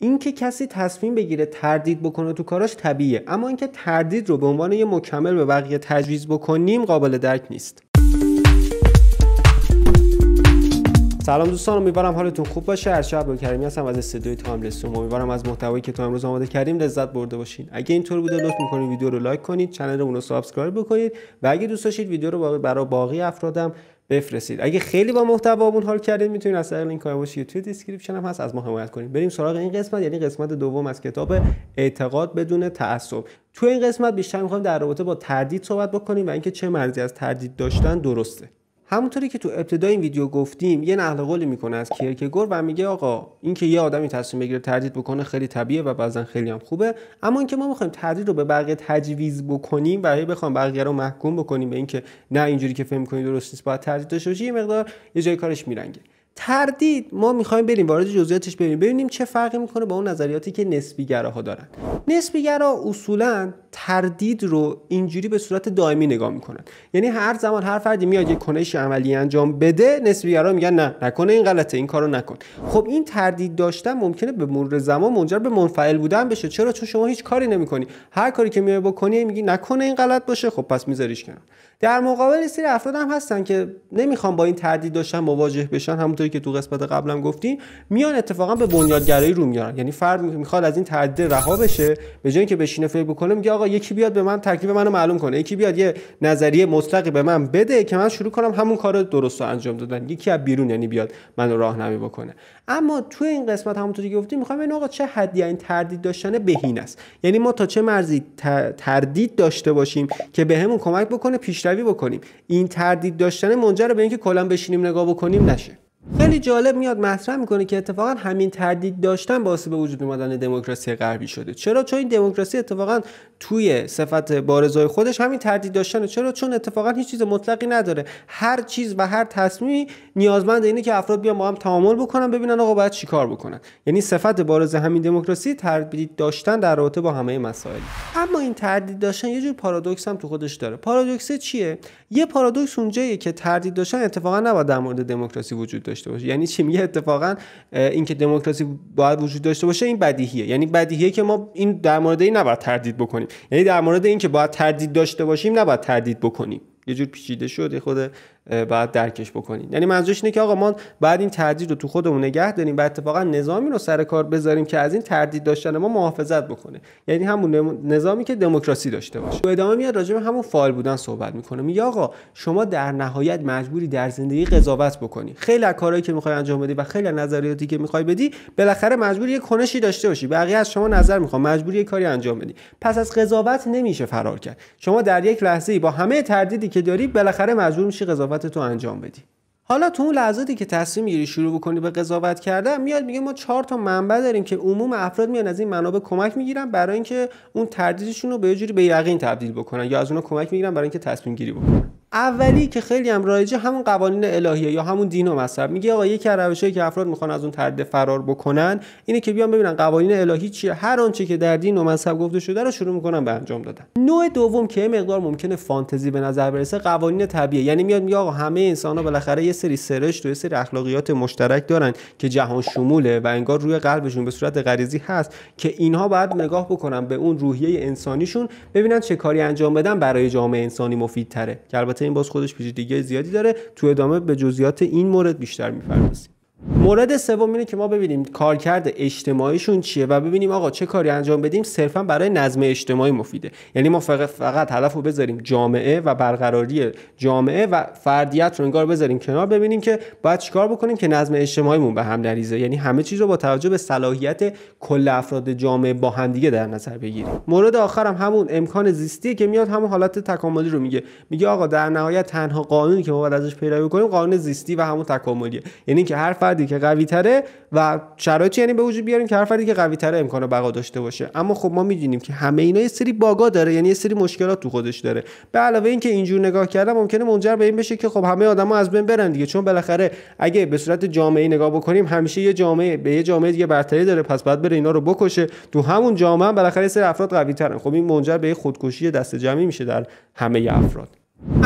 اینکه کسی تصمیم بگیره تردید بکنه تو کاراش طبیعه اما اینکه تردید رو به عنوان یه مکمل به بقیه تجویز بکنیم قابل درک نیست سلام دوستان امیدوارم حالتون خوب باشه هر شب کریمی هستم از استودیوی و امیدوارم از محتوایی که تو امروز آماده کردیم لذت برده باشین اگه اینطور بوده لطف میکنید ویدیو رو لایک کنید چنل رو, رو سابسکرایب بکنید و اگه دوست داشتید ویدیو رو برای باقی افرادم بفرستید اگه خیلی با محتوامون حال کردید میتونید از طریق لینک کاوش توی دیسکریپشن هم هست از ما حمایت کنید بریم سراغ این قسمت یعنی قسمت دوم از کتاب اعتقاد بدون تعصب تو این قسمت بیشتر میخوایم در رابطه با تردید صحبت بکنیم و اینکه چه مرزی از تردید داشتن درسته همونطوری که تو ابتدای این ویدیو گفتیم یه نقل قولی میکنه از کیرکگور و میگه آقا اینکه یه آدمی تصمیم بگیره تردید بکنه خیلی طبیعه و بعضا خیلی هم خوبه اما اینکه ما میخوایم تردید رو به بقیه تجویز بکنیم و بخوام بقیه رو محکوم بکنیم به اینکه نه اینجوری که فهم کنید درست نیست باید تردید داشته یه مقدار یه جای کارش میرنگه تردید ما میخوایم بریم وارد جزئیاتش بریم ببینیم چه فرقی میکنه با اون نظریاتی که نسبیگراها دارن نسبیگرا اصولا تردید رو اینجوری به صورت دائمی نگاه میکنن یعنی هر زمان هر فردی میاد یه کنش عملی انجام بده نسبیگرا میگن نه نکنه این غلطه این کارو نکن خب این تردید داشتن ممکنه به مرور زمان منجر به منفعل بودن بشه چرا چون شما هیچ کاری نمیکنی هر کاری که میای بکنی میگی نکنه این غلط باشه خب پس میذاریش کنار در مقابل سری افراد هم هستن که نمیخوان با این تردید داشتن مواجه بشن همونطوری که تو قسمت قبلم گفتیم میان اتفاقا به بنیادگرایی رو میارن یعنی فرد میخواد از این تردید رها بشه به جای اینکه بشینه فکر بکنه میگه آقا یکی بیاد به من تکلیف منو معلوم کنه یکی بیاد یه نظریه مطلقی به من بده که من شروع کنم همون کار درست رو انجام دادن یکی از بیرون یعنی بیاد منو راهنمایی بکنه اما تو این قسمت همونطوری که گفتیم میخوام این آقا چه حدی این تردید داشتن بهین است یعنی ما تا چه مرزی تردید داشته باشیم که بهمون همون کمک بکنه پیشروی بکنیم این تردید داشتن منجر به اینکه کلا بشینیم نگاه بکنیم نشه خیلی جالب میاد مطرح میکنه که اتفاقا همین تردید داشتن باعث به وجود اومدن دموکراسی غربی شده چرا چون این دموکراسی اتفاقا توی صفت بارزای خودش همین تردید داشتن چرا چون اتفاقا هیچ چیز مطلقی نداره هر چیز و هر تصمیمی نیازمند اینه که افراد بیان با هم تعامل بکنن ببینن آقا باید چیکار بکنن یعنی صفت بارز همین دموکراسی تردید داشتن در رابطه با همه مسائل اما این تردید داشتن یه جور پارادوکس هم تو خودش داره پارادوکس چیه یه پارادوکس اونجاییه که تردید داشتن اتفاقا نباید در مورد دموکراسی وجود داشت داشته باشه یعنی چی میگه اتفاقا اینکه دموکراسی باید وجود داشته باشه این بدیهیه یعنی بدیهیه که ما این در مورد این نباید تردید بکنیم یعنی در مورد اینکه باید تردید داشته باشیم نباید تردید بکنیم یه جور پیچیده شد خود بعد درکش بکنید یعنی منظورش اینه که آقا ما بعد این تردید رو تو خودمون نگه داریم و اتفاقا نظامی رو سر کار بذاریم که از این تردید داشتن ما محافظت بکنه یعنی همون نظامی که دموکراسی داشته باشه تو ادامه میاد راجع به همون فایل بودن صحبت میکنه میگه آقا شما در نهایت مجبوری در زندگی قضاوت بکنی خیلی از کارهایی که میخوای انجام بدی و خیلی نظریاتی که میخوای بدی بالاخره مجبوری یه کنشی داشته باشی بقیه از شما نظر میخوام مجبوری یه کاری انجام بدی پس از قضاوت نمیشه فرار کرد شما در یک لحظه با همه تردیدی که داری بالاخره مجبور میشی قضاوت تو انجام بدی حالا تو اون لحظاتی که تصمیم گیری شروع بکنی به قضاوت کرده میاد میگه ما چهار تا منبع داریم که عموم افراد میان از این منابع کمک میگیرن برای اینکه اون تردیدشون رو به یه جوری به یقین تبدیل بکنن یا از اونها کمک میگیرن برای اینکه تصمیم گیری بکنن اولی که خیلی هم رایجه همون قوانین الهیه یا همون دین و مذهب میگه آقا یکی از روشهایی که افراد میخوان از اون ترده فرار بکنن اینه که بیان ببینن قوانین الهی چیه هر آنچه که در دین و مذهب گفته شده رو شروع میکنن به انجام دادن نوع دوم که مقدار ممکنه فانتزی به نظر برسه قوانین طبیعی یعنی میاد میگه آقا همه انسان بالاخره یه سری سرشت و یه سری اخلاقیات مشترک دارن که جهان شموله و انگار روی قلبشون به صورت غریزی هست که اینها باید نگاه بکنن به اون روحیه انسانیشون ببینن چه کاری انجام بدن برای جامعه انسانی مفیدتره که البته این باز خودش پیچیدگی زیادی داره تو ادامه به جزئیات این مورد بیشتر میپردازیم مورد سوم اینه که ما ببینیم کارکرد اجتماعیشون چیه و ببینیم آقا چه کاری انجام بدیم صرفا برای نظم اجتماعی مفیده یعنی ما فقط فقط هدف رو بذاریم جامعه و برقراری جامعه و فردیت رو انگار بذاریم کنار ببینیم که باید چیکار بکنیم که نظم اجتماعیمون به هم نریزه یعنی همه چیز رو با توجه به صلاحیت کل افراد جامعه با هم دیگه در نظر بگیریم مورد آخرم هم همون امکان زیستی که میاد همون حالت تکاملی رو میگه میگه آقا در نهایت تنها قانونی که ما باید ازش پیروی کنیم قانون زیستی و همون تکاملیه یعنی که هر فرد فردی که قوی تره و شرایطی یعنی به وجود بیاریم که هر فردی که قوی تره امکان بقا داشته باشه اما خب ما میدونیم که همه اینا یه سری باگا داره یعنی یه سری مشکلات تو خودش داره به علاوه اینکه اینجور نگاه کردم ممکنه منجر به این بشه که خب همه آدما از بین برن دیگه چون بالاخره اگه به صورت جامعه نگاه بکنیم همیشه یه جامعه به یه جامعه دیگه برتری داره پس بعد بره اینا رو بکشه تو همون جامعه بالاخره سری افراد قوی ترن خب این منجر به خودکشی دست جمعی میشه در همه افراد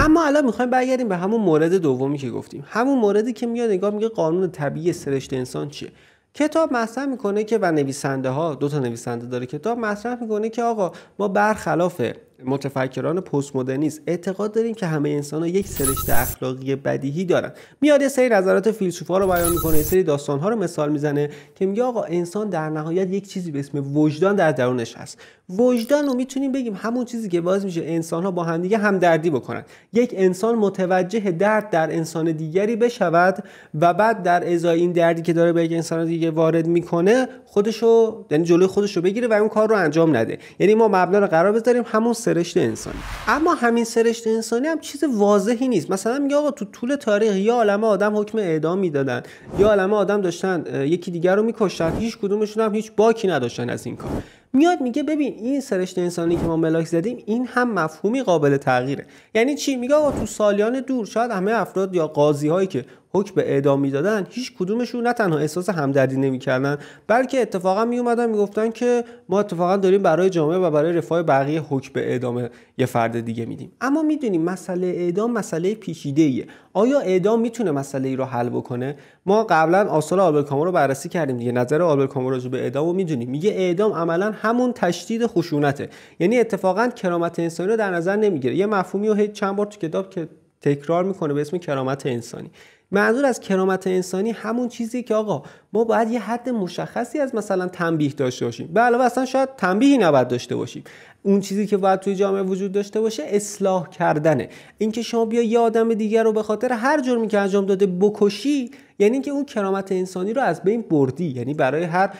اما الان میخوایم برگردیم به همون مورد دومی که گفتیم همون موردی که میاد نگاه میگه قانون طبیعی سرشت انسان چیه کتاب مطرح میکنه که و نویسنده ها دو تا نویسنده داره کتاب مطرح میکنه که آقا ما برخلاف متفکران پست مدرنیست اعتقاد داریم که همه انسان ها یک سرشت اخلاقی بدیهی دارن میاد یه سری نظرات فیلسوفا رو بیان میکنه یه سری داستان ها رو مثال میزنه که میگه آقا انسان در نهایت یک چیزی به اسم وجدان در درونش هست وجدان رو میتونیم بگیم همون چیزی که باز میشه انسان ها با همدیگه همدردی بکنن یک انسان متوجه درد در انسان دیگری بشود و بعد در ازای این دردی که داره به یک انسان دیگه وارد میکنه خودشو یعنی جلوی خودشو بگیره و اون کار رو انجام نده یعنی ما مبنا رو قرار بذاریم همون سرشت انسانی اما همین سرشت انسانی هم چیز واضحی نیست مثلا میگه آقا تو طول تاریخ یا عالمه آدم حکم اعدام میدادن یا عالمه آدم داشتن یکی دیگر رو میکشتن هیچ کدومشون هم هیچ باکی نداشتن از این کار میاد میگه ببین این سرشت انسانی که ما ملاک زدیم این هم مفهومی قابل تغییره یعنی چی میگه آقا تو سالیان دور شاید همه افراد یا قاضی هایی که حکم به اعدام میدادن هیچ کدومشون نه تنها احساس همدردی نمیکردن بلکه اتفاقا میومدن میگفتن که ما اتفاقا داریم برای جامعه و برای رفاه بقیه حکم به اعدام یه فرد دیگه میدیم اما میدونیم مسئله اعدام مسئله پیچیده ایه آیا اعدام میتونه مسئله ای رو حل بکنه ما قبلا آثار آلبرت کامو رو بررسی کردیم دیگه نظر آلبرت کامو رو به اعدام رو میدونیم میگه اعدام عملا همون تشدید خشونته یعنی اتفاقا کرامت انسانی رو در نظر نمیگیره یه مفهومی رو چند بار تو کتاب که تکرار میکنه به اسم کرامت انسانی منظور از کرامت انسانی همون چیزی که آقا ما باید یه حد مشخصی از مثلا تنبیه داشته باشیم به علاوه اصلا شاید تنبیهی نباید داشته باشیم اون چیزی که باید توی جامعه وجود داشته باشه اصلاح کردنه اینکه شما بیا یه آدم دیگر رو به خاطر هر جرمی که انجام داده بکشی یعنی اینکه اون کرامت انسانی رو از بین بردی یعنی برای هر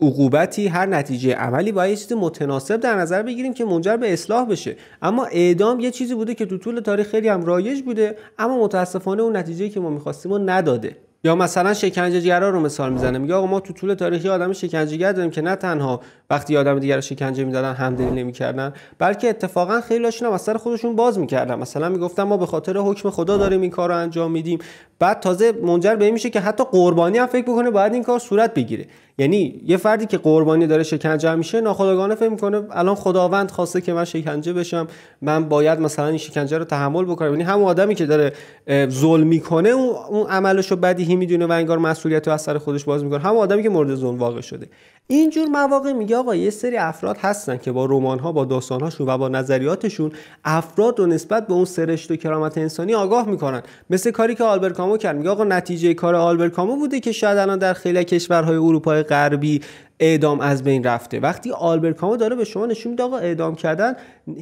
عقوبتی هر نتیجه عملی باید چیز متناسب در نظر بگیریم که منجر به اصلاح بشه اما اعدام یه چیزی بوده که تو طول تاریخ خیلی هم رایج بوده اما متاسفانه اون نتیجه که ما میخواستیم رو نداده یا مثلا شکنجهگرا رو مثال میزنه میگه آقا ما تو طول تاریخی آدم شکنجهگر داریم که نه تنها وقتی آدم دیگر رو شکنجه میدادن همدلی نمیکردن بلکه اتفاقا خیلی هاشون از سر خودشون باز میکردن مثلا میگفتن ما به خاطر حکم خدا داریم این کار رو انجام میدیم بعد تازه منجر به این میشه که حتی قربانی هم فکر بکنه باید این کار صورت بگیره یعنی یه فردی که قربانی داره شکنجه میشه ناخداگانه فکر میکنه الان خداوند خواسته که من شکنجه بشم من باید مثلا این شکنجه رو تحمل بکنم یعنی همون آدمی که داره ظلم میکنه اون عملش رو بدیهی میدونه و انگار مسئولیت رو از سر خودش باز میکنه همون آدمی که مورد ظلم واقع شده اینجور مواقع میگه آقا یه سری افراد هستن که با رمان ها با داستان هاشون و با نظریاتشون افراد رو نسبت به اون سرشت و کرامت انسانی آگاه میکنن مثل کاری که آلبر کامو کرد میگه آقا نتیجه کار آلبر کامو بوده که شاید الان در خیلی کشورهای اروپای غربی اعدام از بین رفته وقتی آلبر کامو داره به شما نشون میده آقا اعدام کردن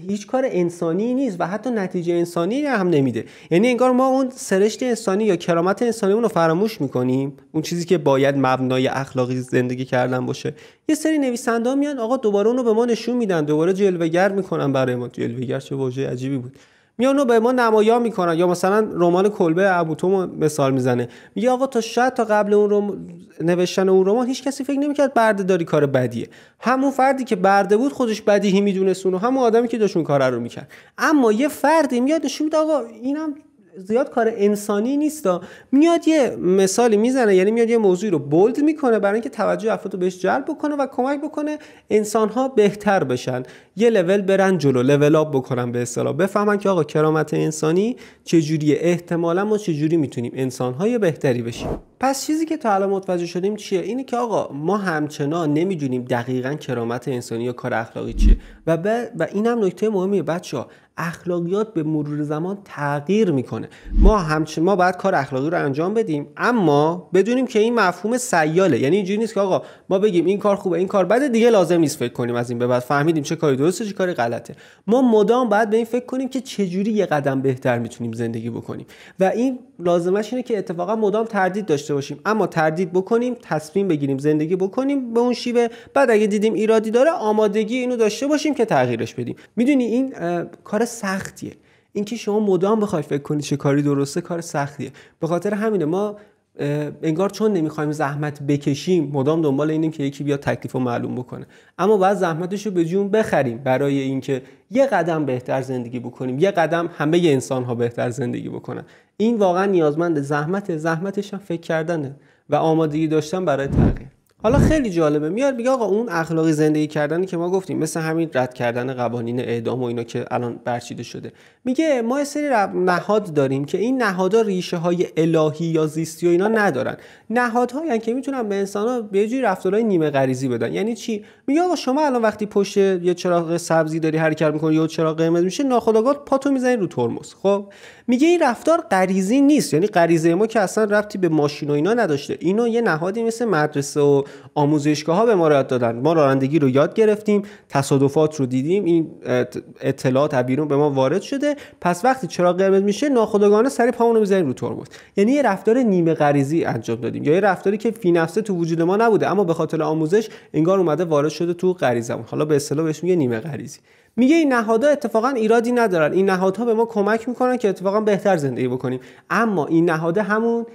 هیچ کار انسانی نیست و حتی نتیجه انسانی هم نمیده یعنی انگار ما اون سرشت انسانی یا کرامت انسانی اون رو فراموش میکنیم اون چیزی که باید مبنای اخلاقی زندگی کردن باشه یه سری نویسنده میان آقا دوباره اون رو به ما نشون میدن دوباره جلوگر میکنن برای ما جلوگر چه واژه عجیبی بود میان رو به ما نمایان میکنن یا مثلا رمان کلبه ابوتو مثال میزنه میگه آقا تا شاید تا قبل اون نوشتن اون رمان هیچ کسی فکر نمیکرد برده داری کار بدیه همون فردی که برده بود خودش بدیهی میدونست و همون آدمی که داشون کار رو میکرد اما یه فردی میاد نشون میده آقا اینم زیاد کار انسانی نیست میاد یه مثالی میزنه یعنی میاد یه موضوعی رو بولد میکنه برای اینکه توجه افراد رو بهش جلب بکنه و کمک بکنه انسان ها بهتر بشن یه لول برن جلو لول آب بکنن به اصطلاح بفهمن که آقا کرامت انسانی چجوریه احتمالا ما چجوری میتونیم انسان های بهتری بشیم پس چیزی که تا الان متوجه شدیم چیه اینه که آقا ما همچنان نمیدونیم دقیقا کرامت انسانی یا کار اخلاقی چیه و, ب... و اینم نکته مهمیه بچه اخلاقیات به مرور زمان تغییر میکنه ما همچنین ما باید کار اخلاقی رو انجام بدیم اما بدونیم که این مفهوم سیاله یعنی اینجوری نیست که آقا ما بگیم این کار خوبه این کار بده دیگه لازم نیست فکر کنیم از این به بعد فهمیدیم چه کاری درسته چه کاری غلطه ما مدام باید به این فکر کنیم که چجوری یه قدم بهتر میتونیم زندگی بکنیم و این لازمش اینه که اتفاقا مدام تردید داشته باشیم اما تردید بکنیم تصمیم بگیریم زندگی بکنیم به اون شیوه بعد اگه دیدیم ایرادی داره آمادگی اینو داشته باشیم که تغییرش بدیم میدونی این کار سختیه اینکه شما مدام بخوای فکر کنی چه کاری درسته کار سختیه به خاطر همینه ما انگار چون نمیخوایم زحمت بکشیم مدام دنبال اینیم که یکی بیا تکلیف رو معلوم بکنه اما باید زحمتش رو به جون بخریم برای اینکه یه قدم بهتر زندگی بکنیم یه قدم همه ی انسان ها بهتر زندگی بکنن این واقعا نیازمند زحمت زحمتش هم فکر کردنه و آمادگی داشتن برای تغییر حالا خیلی جالبه میاد میگه آقا اون اخلاقی زندگی کردنی که ما گفتیم مثل همین رد کردن قوانین اعدام و اینا که الان برچیده شده میگه ما یه سری نهاد داریم که این نهادها ریشه های الهی یا زیستی و اینا ندارن نهادهایی یعنی که میتونن به انسان ها به جوری رفتارهای نیمه غریزی بدن یعنی چی میگه آقا شما الان وقتی پشت یه چراغ سبزی داری حرکت میکنی یا چراغ قرمز میشه ناخودآگاه پاتو میزنی رو ترمز خب میگه این رفتار غریزی نیست یعنی غریزه ما که اصلا رفتی به ماشین و اینا نداشته اینو یه نهادی مثل مدرسه و آموزشگاه ها به ما یاد دادن ما رانندگی رو یاد گرفتیم تصادفات رو دیدیم این اطلاعات بیرون به ما وارد شده پس وقتی چرا قرمز میشه ناخودآگاهانه سری پامون رو می‌ذاریم رو ترمز یعنی یه رفتار نیمه غریزی انجام دادیم یا یه رفتاری که فی نفسه تو وجود ما نبوده اما به خاطر آموزش انگار اومده وارد شده تو غریزمون حالا به اصطلاح بهش میگه نیمه غریزی میگه این نهادها اتفاقا ایرادی ندارن این نهادها به ما کمک میکنن که اتفاقا بهتر زندگی بکنیم اما این نهاده همون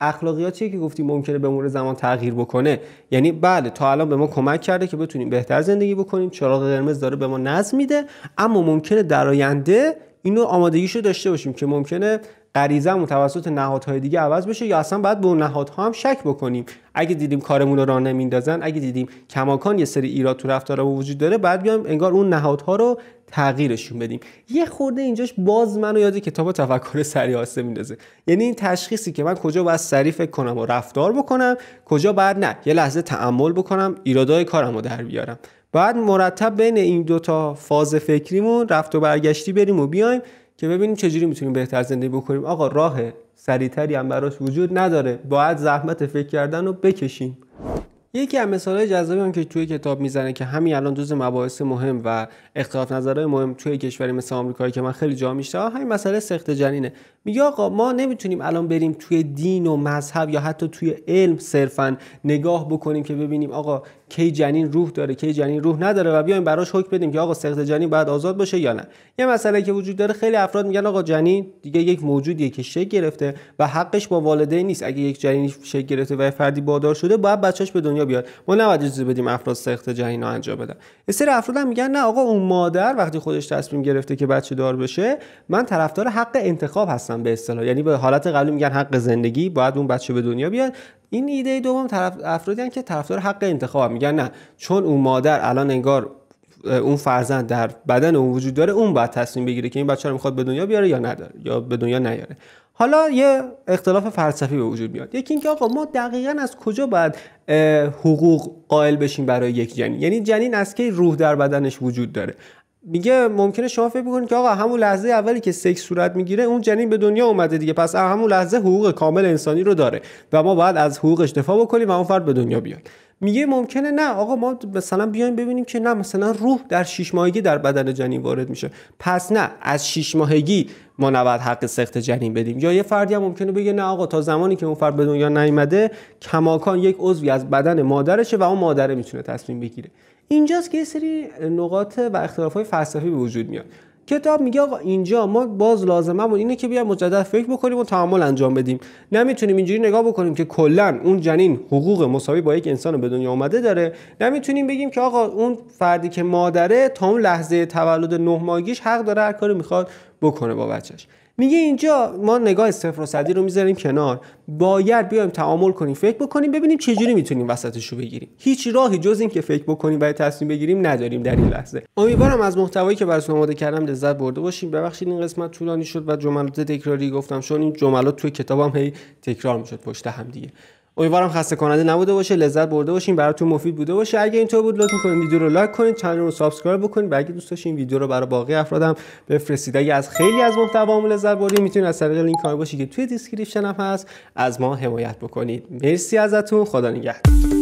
اخلاقیات چیه که گفتیم ممکنه به مرور زمان تغییر بکنه یعنی بله تا الان به ما کمک کرده که بتونیم بهتر زندگی بکنیم چراغ قرمز داره به ما نظم میده اما ممکنه در آینده اینو آمادگیشو داشته باشیم که ممکنه غریزه متوسط نهادهای دیگه عوض بشه یا اصلا باید به اون نهادها هم شک بکنیم اگه دیدیم کارمون رو راه نمیندازن اگه دیدیم کماکان یه سری ایراد تو رو وجود داره بعد بیایم انگار اون نهادها رو تغییرشون بدیم یه خورده اینجاش باز منو یاد کتاب تفکر سری آسه میندازه یعنی این تشخیصی که من کجا باید سری فکر کنم و رفتار بکنم کجا بعد نه یه لحظه تعمل بکنم ایرادای کارمو در بیارم بعد مرتب بین این دوتا فاز فکریمون رفت و برگشتی بریم و بیایم که ببینیم چجوری میتونیم بهتر زندگی بکنیم آقا راه سریعتری هم براش وجود نداره باید زحمت فکر کردن رو بکشیم یکی از مثالهای جذابی هم که توی کتاب میزنه که همین الان جز مباحث مهم و اختلاف نظرهای مهم توی کشوری مثل آمریکایی که من خیلی جا میشته همین مسئله سخت جنینه میگه آقا ما نمیتونیم الان بریم توی دین و مذهب یا حتی توی علم صرفا نگاه بکنیم که ببینیم آقا کی جنین روح داره کی جنین روح نداره و بیایم براش حکم بدیم که آقا سخت جنین بعد آزاد باشه یا نه یه مسئله که وجود داره خیلی افراد میگن آقا جنین دیگه یک موجودیه که شکل گرفته و حقش با والدین نیست اگه یک جنین شکل گرفته و فردی بادار شده باید بچهش به دنیا بیاد ما نباید اجازه بدیم افراد سخت جنین رو انجام بدن یه سری افراد هم میگن نه آقا اون مادر وقتی خودش تصمیم گرفته که بچه دار بشه من طرفدار حق انتخاب هستم به اصطلاح یعنی به حالت قبلی میگن حق زندگی باید اون بچه به دنیا بیاد این ایده دوم طرف افرادی که طرفدار حق انتخاب میگن نه چون اون مادر الان انگار اون فرزند در بدن اون وجود داره اون باید تصمیم بگیره که این بچه رو میخواد به دنیا بیاره یا نداره یا به دنیا نیاره حالا یه اختلاف فلسفی به وجود میاد یکی اینکه آقا ما دقیقا از کجا باید حقوق قائل بشیم برای یک جنین یعنی جنین از کی روح در بدنش وجود داره میگه ممکنه شما فکر بکنید که آقا همون لحظه اولی که سکس صورت میگیره اون جنین به دنیا اومده دیگه پس همون لحظه حقوق کامل انسانی رو داره و ما باید از حقوقش دفاع بکنیم و اون فرد به دنیا بیاد میگه ممکنه نه آقا ما مثلا بیایم ببینیم که نه مثلا روح در شش ماهگی در بدن جنین وارد میشه پس نه از شش ماهگی ما نباید حق سخت جنین بدیم یا یه فردی هم ممکنه بگه نه آقا تا زمانی که اون فرد به دنیا نیامده کماکان یک عضوی از بدن مادرشه و اون مادره میتونه تصمیم بگیره اینجاست که یه سری نقاط و های فلسفی به وجود میاد کتاب میگه آقا اینجا ما باز و اینه که بیایم مجدد فکر بکنیم و تعامل انجام بدیم نمیتونیم اینجوری نگاه بکنیم که کلا اون جنین حقوق مساوی با یک انسان به دنیا اومده داره نمیتونیم بگیم که آقا اون فردی که مادره تا اون لحظه تولد نه ماهگیش حق داره هر کاری میخواد بکنه با بچهش میگه اینجا ما نگاه صفر و صدی رو میذاریم کنار باید بیایم تعامل کنیم فکر بکنیم ببینیم چجوری میتونیم وسطش رو بگیریم هیچ راهی جز اینکه که فکر بکنیم و تصمیم بگیریم نداریم در این لحظه امیدوارم از محتوایی که براتون آماده کردم لذت برده باشیم ببخشید این قسمت طولانی شد و جملات تکراری گفتم چون این جملات توی کتابم هی تکرار میشد پشت هم دیگه امیدوارم خسته کننده نبوده باشه لذت برده باشین براتون مفید بوده باشه اگه اینطور بود لطف کنید ویدیو رو لایک کنید چنل رو سابسکرایب بکنید و اگه دوست داشتین ویدیو رو برای باقی افرادم بفرستید اگه از خیلی از محتوام لذت بردید میتونید از طریق لینک هایی باشی که توی دیسکریپشن هم هست از ما حمایت بکنید مرسی ازتون خدا نگهدار